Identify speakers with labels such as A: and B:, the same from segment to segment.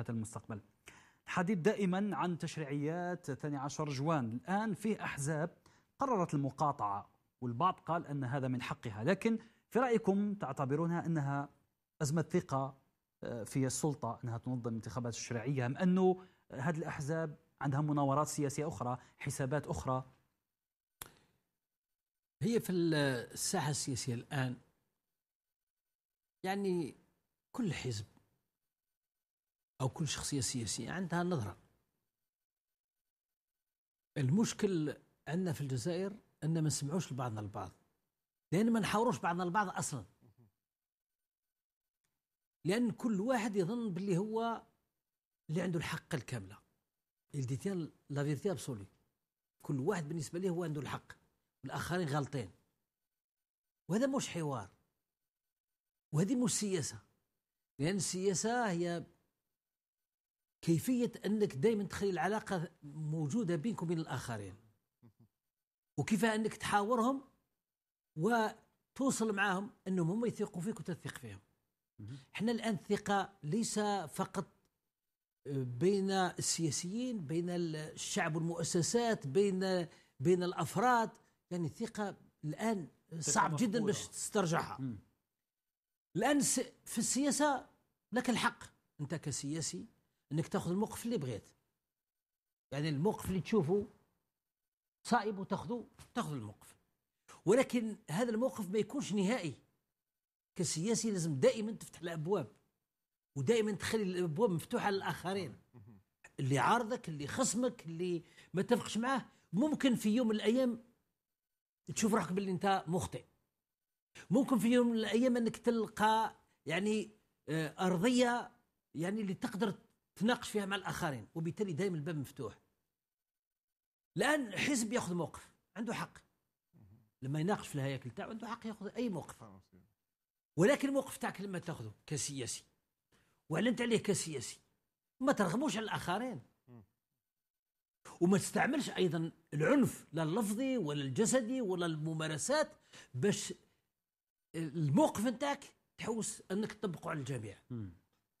A: المستقبل الحديث دائما عن تشريعيات 12 جوان الآن فيه أحزاب قررت المقاطعة والبعض قال أن هذا من حقها لكن في رأيكم تعتبرونها أنها أزمة ثقة آه، في السلطة أنها تنظم انتخابات تشريعية أم أنه هذه الأحزاب عندها مناورات سياسية أخرى حسابات أخرى هي في الساحة السياسية الآن يعني كل حزب أو كل شخصية سياسية عندها نظرة المشكل عندنا في الجزائر أن ما نسمعوش لبعضنا البعض لأن ما نحاوروش بعضنا البعض أصلا لأن كل واحد يظن باللي هو اللي عنده الحق الكاملة الديتيان لا فيرتي ابسولي كل واحد بالنسبة ليه هو عنده الحق والآخرين غلطين وهذا مش حوار وهذه مش سياسة لأن السياسة هي كيفيه انك دائما تخلي العلاقه موجوده بينك وبين الاخرين وكيف انك تحاورهم وتوصل معاهم انهم هم يثقوا فيك وتثق فيهم احنا الان الثقه ليس فقط بين السياسيين بين الشعب والمؤسسات بين بين الافراد يعني الثقه الان صعب جدا باش تسترجعها الان في السياسه لك الحق انت كسياسي انك تاخذ الموقف اللي بغيت يعني الموقف اللي تشوفه صائب وتاخذه تاخذ الموقف ولكن هذا الموقف ما يكونش نهائي كسياسي لازم دائما تفتح الابواب ودائما تخلي الابواب مفتوحه للاخرين اللي عارضك اللي خصمك اللي ما تفقش معاه ممكن في يوم من الايام تشوف روحك باللي انت مخطئ ممكن في يوم من الايام انك تلقى يعني آه، ارضيه يعني اللي تقدر تناقش فيها مع الاخرين وبالتالي دائما الباب مفتوح الان الحزب ياخذ موقف عنده حق لما يناقش في الهياكل تاعو عنده حق ياخذ اي موقف ولكن الموقف تاعك لما تاخذه كسياسي واعلنت عليه كسياسي ما ترغموش على الاخرين وما تستعملش ايضا العنف لا اللفظي ولا الجسدي ولا الممارسات باش الموقف نتاعك تحوس انك تطبقه على الجميع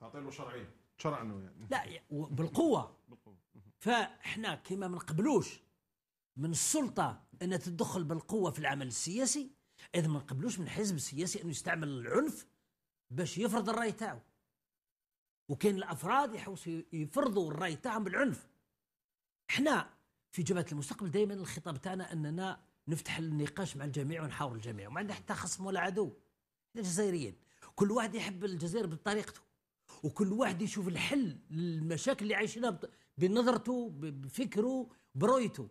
A: تعطي له شرعيه انه يعني لا بالقوه بالقوه فاحنا كما ما نقبلوش من السلطه انها تدخل بالقوه في العمل السياسي اذ ما نقبلوش من حزب سياسي انه يستعمل العنف باش يفرض الراي تاعو وكاين الافراد يحوسوا يفرضوا الراي تاعهم بالعنف احنا في جبهه المستقبل دائما الخطاب تاعنا اننا نفتح النقاش مع الجميع ونحاور الجميع وما عندنا حتى خصم ولا عدو احنا جزائريين كل واحد يحب الجزائر بطريقته وكل واحد يشوف الحل للمشاكل اللي عايشينها بنظرته بفكره برؤيته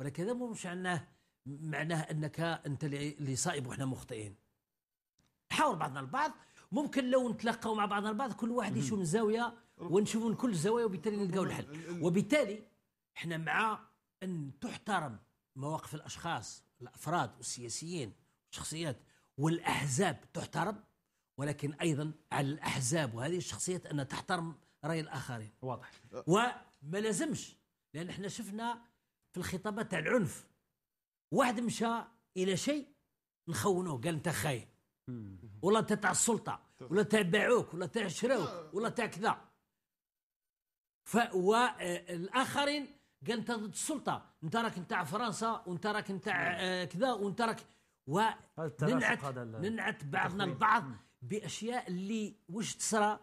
A: ولكن هذا مش معناه معناه انك انت اللي صائب واحنا مخطئين نحاور بعضنا البعض ممكن لو نتلاقاو مع بعضنا البعض كل واحد يشوف من زاويه ونشوفوا من كل الزوايا وبالتالي نلقاو الحل وبالتالي احنا مع ان تحترم مواقف الاشخاص الافراد والسياسيين والشخصيات والاحزاب تحترم ولكن أيضا على الأحزاب وهذه الشخصيات أنها تحترم رأي الآخرين واضح وما لازمش لأن احنا شفنا في الخطابات تاع العنف واحد مشى إلى شيء نخونوه قال أنت خاين ولا أنت تاع السلطة ولا تاع باعوك ولا تاع شراوك آه. ولا تاع كذا ف والآخرين آه، قال انت ضد السلطه انت راك نتاع فرنسا وانت راك نتاع آه، كذا وانت راك وننعت ننعت بعضنا البعض باشياء اللي واش تصرى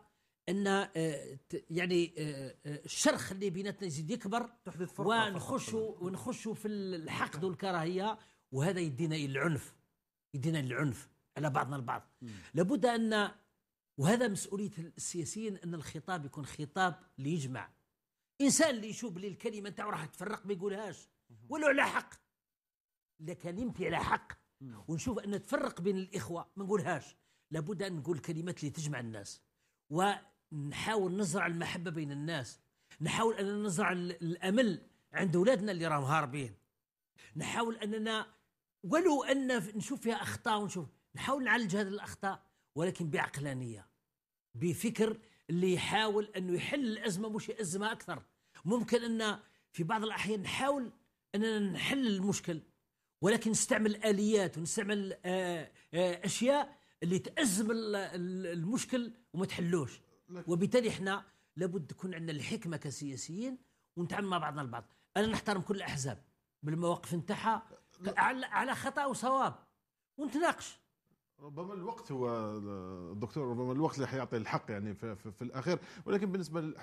A: ان آه، يعني آه، آه، الشرخ اللي بيناتنا يزيد يكبر تحدث فرقه ونخشوا ونخشوا في الحقد والكراهيه وهذا يدينا الى العنف يدينا الى العنف على بعضنا البعض لابد ان وهذا مسؤوليه السياسيين ان الخطاب يكون خطاب ليجمع انسان اللي يشوف لي الكلمه نتاعو راح تفرق ما يقولهاش ولو على حق اذا كلمتي على حق ونشوف ان تفرق بين الاخوه ما نقولهاش لابد ان نقول كلمات اللي تجمع الناس ونحاول نزرع المحبه بين الناس نحاول اننا نزرع الامل عند اولادنا اللي راهم هاربين نحاول اننا ولو ان نشوف فيها اخطاء ونشوف نحاول نعالج هذه الاخطاء ولكن بعقلانيه بفكر اللي يحاول انه يحل الازمه مش يأزمها اكثر ممكن ان في بعض الاحيان نحاول اننا نحل المشكل ولكن نستعمل اليات ونستعمل آه، آه، اشياء اللي تازم المشكل وما تحلوش وبالتالي احنا لابد تكون عندنا الحكمه كسياسيين ونتعامل مع بعضنا البعض انا نحترم كل الاحزاب بالمواقف نتاعها على خطا وصواب ونتناقش ربما الوقت هو الدكتور ربما الوقت اللي حيعطي الحق يعني في, في, في الاخير ولكن بالنسبه